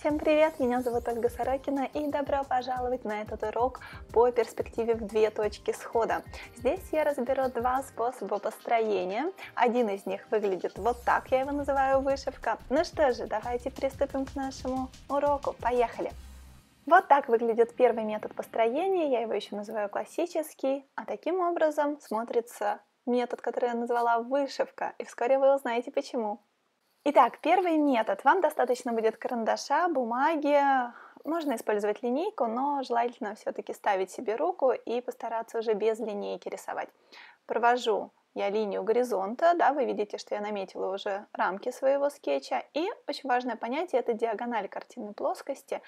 Всем привет, меня зовут Ольга Сорокина и добро пожаловать на этот урок по перспективе в две точки схода. Здесь я разберу два способа построения, один из них выглядит вот так, я его называю вышивка. Ну что же, давайте приступим к нашему уроку, поехали! Вот так выглядит первый метод построения, я его еще называю классический, а таким образом смотрится метод, который я назвала вышивка, и вскоре вы узнаете почему. Итак, первый метод. Вам достаточно будет карандаша, бумаги, можно использовать линейку, но желательно все-таки ставить себе руку и постараться уже без линейки рисовать. Провожу я линию горизонта, да, вы видите, что я наметила уже рамки своего скетча. И очень важное понятие – это диагональ картинной плоскости.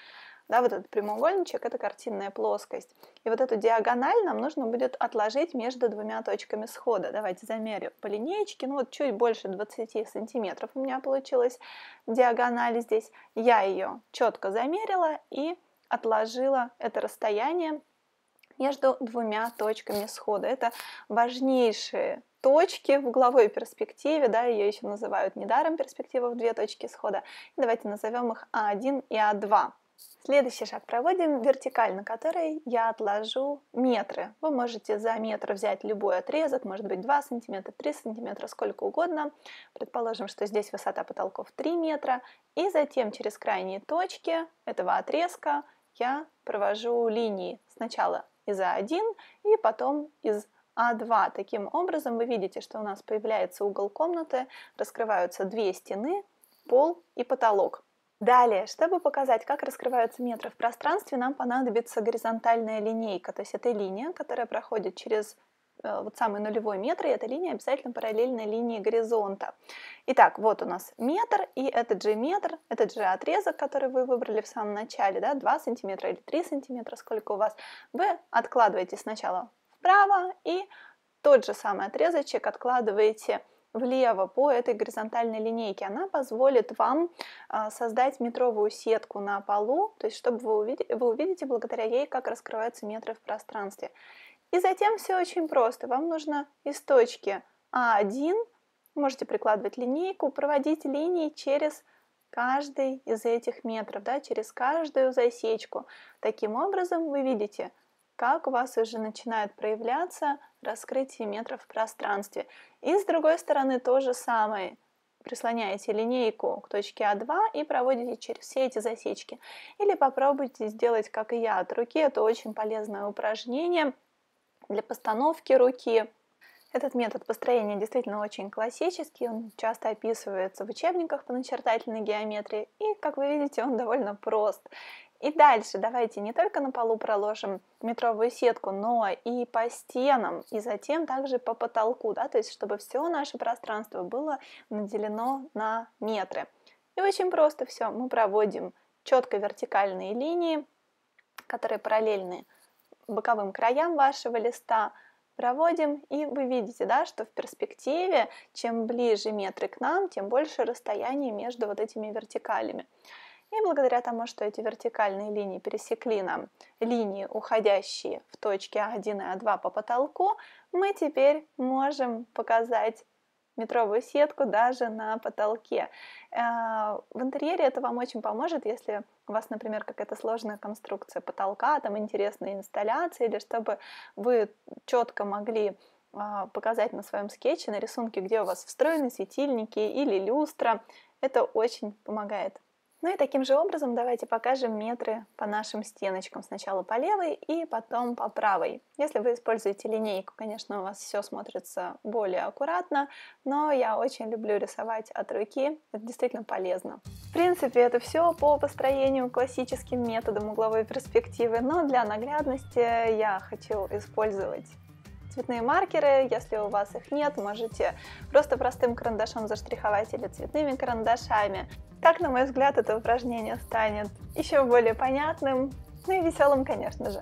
Да, вот этот прямоугольничек – это картинная плоскость. И вот эту диагональ нам нужно будет отложить между двумя точками схода. Давайте замерю по линеечке. Ну вот чуть больше 20 сантиметров у меня получилась диагональ здесь. Я ее четко замерила и отложила это расстояние между двумя точками схода. Это важнейшие точки в угловой перспективе, да, ее еще называют недаром перспектива в две точки схода. давайте назовем их А1 и А2. Следующий шаг проводим вертикально, на который я отложу метры. Вы можете за метр взять любой отрезок, может быть 2 сантиметра, 3 сантиметра, сколько угодно. Предположим, что здесь высота потолков 3 метра. И затем через крайние точки этого отрезка я провожу линии сначала из А1 и потом из а2. Таким образом, вы видите, что у нас появляется угол комнаты, раскрываются две стены, пол и потолок. Далее, чтобы показать, как раскрываются метры в пространстве, нам понадобится горизонтальная линейка, то есть эта линия, которая проходит через э, вот самый нулевой метр, и эта линия обязательно параллельна линии горизонта. Итак, вот у нас метр, и этот же метр, этот же отрезок, который вы выбрали в самом начале, да, 2 сантиметра или 3 сантиметра, сколько у вас, вы откладываете сначала вправо и тот же самый отрезочек откладываете влево по этой горизонтальной линейке. Она позволит вам а, создать метровую сетку на полу, то есть чтобы вы увидите, вы увидите благодаря ей, как раскрываются метры в пространстве. И затем все очень просто. Вам нужно из точки А1, можете прикладывать линейку, проводить линии через каждый из этих метров, да, через каждую засечку. Таким образом вы видите – как у вас уже начинает проявляться раскрытие метров в пространстве. И с другой стороны то же самое. Прислоняете линейку к точке А2 и проводите через все эти засечки. Или попробуйте сделать, как и я, от руки. Это очень полезное упражнение для постановки руки. Этот метод построения действительно очень классический, он часто описывается в учебниках по начертательной геометрии, и, как вы видите, он довольно прост. И дальше давайте не только на полу проложим метровую сетку, но и по стенам, и затем также по потолку, да, то есть чтобы все наше пространство было наделено на метры. И очень просто все, мы проводим четко вертикальные линии, которые параллельны боковым краям вашего листа, проводим, и вы видите, да, что в перспективе, чем ближе метры к нам, тем больше расстояние между вот этими вертикалями. И благодаря тому, что эти вертикальные линии пересекли нам линии, уходящие в точке А1 и А2 по потолку, мы теперь можем показать метровую сетку даже на потолке. Э, в интерьере это вам очень поможет, если у вас, например, какая-то сложная конструкция потолка, там интересные инсталляции, или чтобы вы четко могли э, показать на своем скетче, на рисунке, где у вас встроены светильники или люстра. Это очень помогает. Ну и таким же образом давайте покажем метры по нашим стеночкам. Сначала по левой и потом по правой. Если вы используете линейку, конечно, у вас все смотрится более аккуратно, но я очень люблю рисовать от руки, это действительно полезно. В принципе, это все по построению классическим методом угловой перспективы, но для наглядности я хочу использовать цветные маркеры. Если у вас их нет, можете просто простым карандашом заштриховать или цветными карандашами. Так, на мой взгляд, это упражнение станет еще более понятным, ну и веселым, конечно же.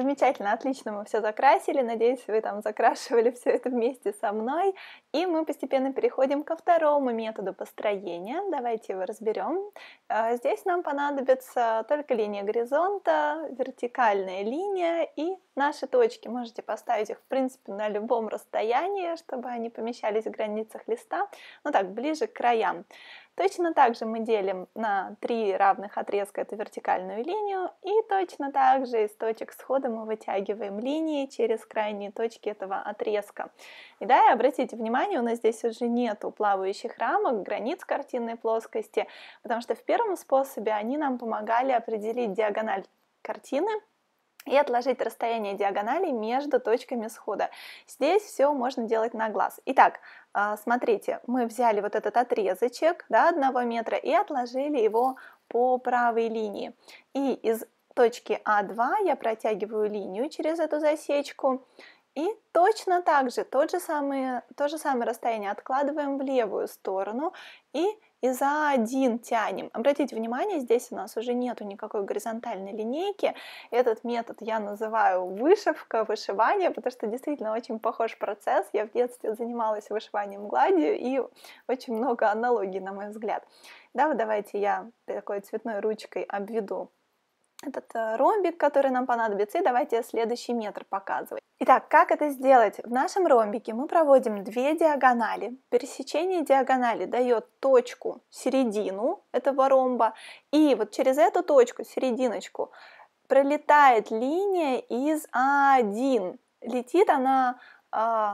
Замечательно, отлично, мы все закрасили. Надеюсь, вы там закрашивали все это вместе со мной. И мы постепенно переходим ко второму методу построения. Давайте его разберем. А, здесь нам понадобится только линия горизонта, вертикальная линия и наши точки. Можете поставить их, в принципе, на любом расстоянии, чтобы они помещались в границах листа. Ну так, ближе к краям. Точно так же мы делим на три равных отрезка эту вертикальную линию, и точно так же из точек схода мы вытягиваем линии через крайние точки этого отрезка. И да, и обратите внимание, у нас здесь уже нету плавающих рамок, границ картинной плоскости, потому что в первом способе они нам помогали определить диагональ картины, и отложить расстояние диагонали между точками схода. Здесь все можно делать на глаз. Итак, а, смотрите, мы взяли вот этот отрезочек до да, 1 метра и отложили его по правой линии. И из точки А2 я протягиваю линию через эту засечку. И точно так же, тот же самый, то же самое расстояние откладываем в левую сторону и и за один тянем. Обратите внимание, здесь у нас уже нету никакой горизонтальной линейки. Этот метод я называю вышивка, вышивание, потому что действительно очень похож процесс. Я в детстве занималась вышиванием гладью и очень много аналогий, на мой взгляд. Да, давайте я такой цветной ручкой обведу этот э, ромбик, который нам понадобится, и давайте следующий метр показывать. Итак, как это сделать? В нашем ромбике мы проводим две диагонали. Пересечение диагонали дает точку, середину этого ромба, и вот через эту точку, серединочку, пролетает линия из А1. Летит она э,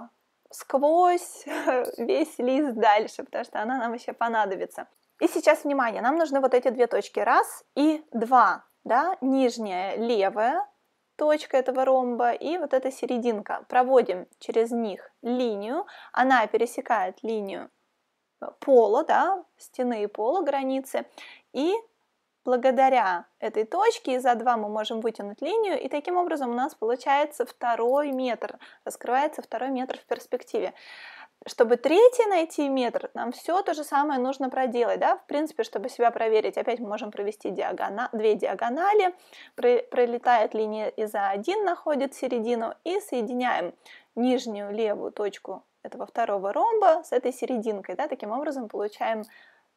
сквозь весь лист дальше, потому что она нам еще понадобится. И сейчас внимание, нам нужны вот эти две точки, раз и два, да, нижняя левая точка этого ромба и вот эта серединка. Проводим через них линию, она пересекает линию э, пола, да, стены и пола, границы, и благодаря этой точке за два мы можем вытянуть линию, и таким образом у нас получается второй метр, раскрывается второй метр в перспективе чтобы третий найти метр, нам все то же самое нужно проделать, да, в принципе, чтобы себя проверить, опять мы можем провести диагона... две диагонали, пролетает линия из-за один, находит середину, и соединяем нижнюю левую точку этого второго ромба с этой серединкой, да, таким образом получаем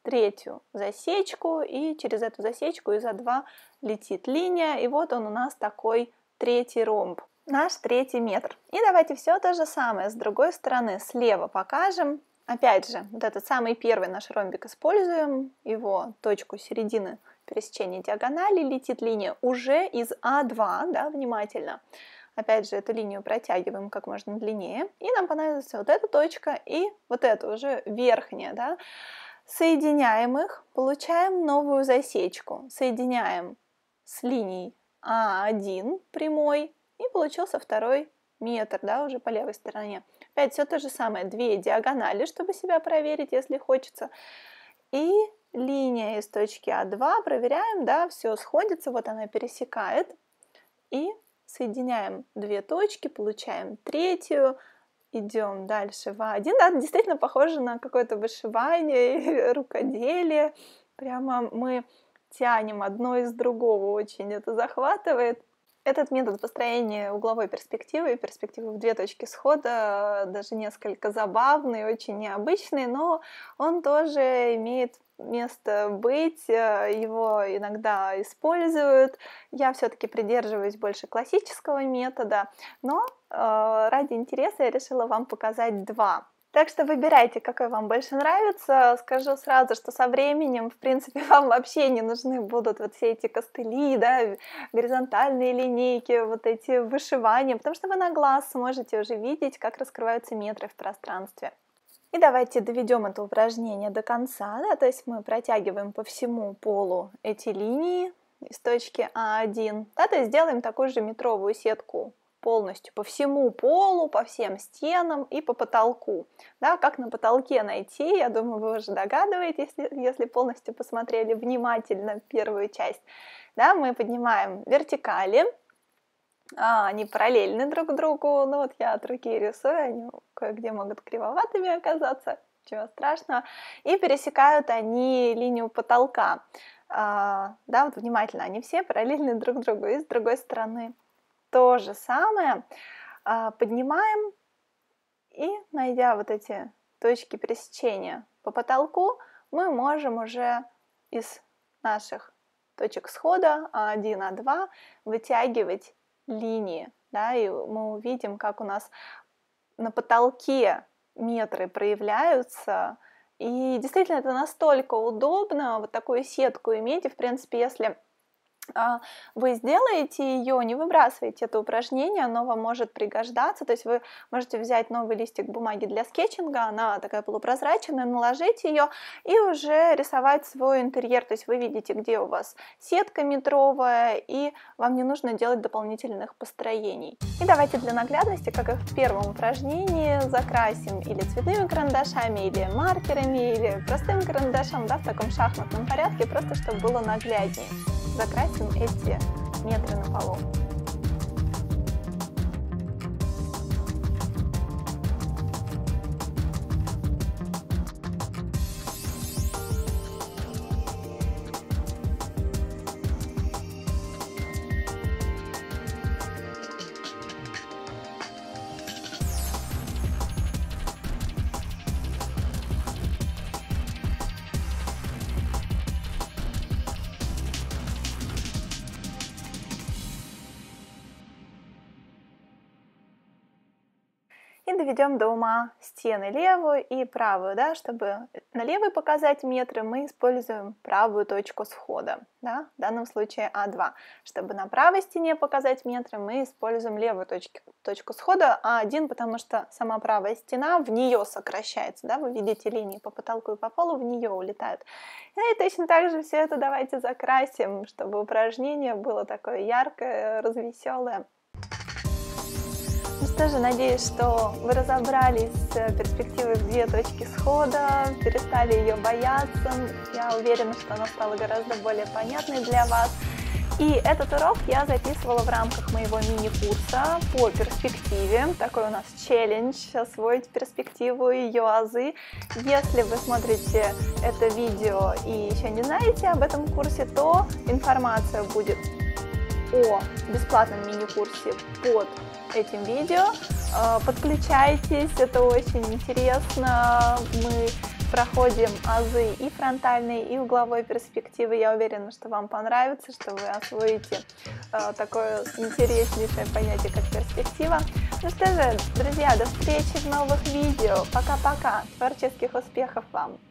третью засечку, и через эту засечку из-за два летит линия, и вот он у нас такой третий ромб наш третий метр. И давайте все то же самое с другой стороны, слева покажем. Опять же, вот этот самый первый наш ромбик используем, его точку середины пересечения диагонали летит линия уже из А2, да, внимательно. Опять же, эту линию протягиваем как можно длиннее. И нам понадобится вот эта точка и вот эта уже верхняя, да. Соединяем их, получаем новую засечку. Соединяем с линией А1 прямой и получился второй метр, да, уже по левой стороне. Опять все то же самое, две диагонали, чтобы себя проверить, если хочется. И линия из точки А2, проверяем, да, все сходится, вот она пересекает. И соединяем две точки, получаем третью, идем дальше в А1. Да, действительно похоже на какое-то вышивание, рукоделие. Прямо мы тянем одно из другого очень, это захватывает. Этот метод построения угловой перспективы, перспективы в две точки схода, даже несколько забавный, очень необычный, но он тоже имеет место быть, э, его иногда используют. Я все-таки придерживаюсь больше классического метода, но э, ради интереса я решила вам показать два так что выбирайте, какой вам больше нравится. Скажу сразу, что со временем, в принципе, вам вообще не нужны будут вот все эти костыли, да, горизонтальные линейки, вот эти вышивания, потому что вы на глаз сможете уже видеть, как раскрываются метры в пространстве. И давайте доведем это упражнение до конца, да, то есть мы протягиваем по всему полу эти линии из точки А1, да, то есть делаем такую же метровую сетку полностью по всему полу, по всем стенам и по потолку. Да, как на потолке найти, я думаю, вы уже догадываетесь, если, если полностью посмотрели внимательно первую часть. Да, мы поднимаем вертикали, а, они параллельны друг другу, ну вот я от руки рисую, они кое-где могут кривоватыми оказаться, Чего страшного, и пересекают они линию потолка. А, да, вот внимательно, они все параллельны друг другу и с другой стороны то же самое а, поднимаем и, найдя вот эти точки пересечения по потолку, мы можем уже из наших точек схода А1, А2 вытягивать линии. Да, и мы увидим, как у нас на потолке метры проявляются. И действительно, это настолько удобно вот такую сетку иметь. И, в принципе, если а, вы сделаете ее, не выбрасываете это упражнение, оно вам может пригождаться, то есть вы можете взять новый листик бумаги для скетчинга, она такая полупрозрачная, наложить ее и уже рисовать свой интерьер, то есть вы видите, где у вас сетка метровая, и вам не нужно делать дополнительных построений. И давайте для наглядности, как и в первом упражнении, закрасим или цветными карандашами, или маркерами, или простым карандашом, да, в таком шахматном порядке, просто чтобы было нагляднее закрасим эти метры на полу. доведем до ума стены левую и правую, да, чтобы на левой показать метры, мы используем правую точку схода, да, в данном случае А2. Чтобы на правой стене показать метры, мы используем левую точку, точку схода А1, потому что сама правая стена в нее сокращается, да, вы видите линии по потолку и по полу, в нее улетают. Ну и точно так же все это давайте закрасим, чтобы упражнение было такое яркое, развеселое тоже надеюсь, что вы разобрались с э, перспективой в две точки схода, перестали ее бояться. Я уверена, что она стала гораздо более понятной для вас. И этот урок я записывала в рамках моего мини-курса по перспективе. Такой у нас челлендж – освоить перспективу и ее азы. Если вы смотрите это видео и еще не знаете об этом курсе, то информация будет о бесплатном мини-курсе под этим видео. Э, подключайтесь, это очень интересно. Мы проходим азы и фронтальной, и угловой перспективы. Я уверена, что вам понравится, что вы освоите э, такое интереснейшее понятие, как перспектива. Ну что же, друзья, до встречи в новых видео. Пока-пока. Творческих успехов вам!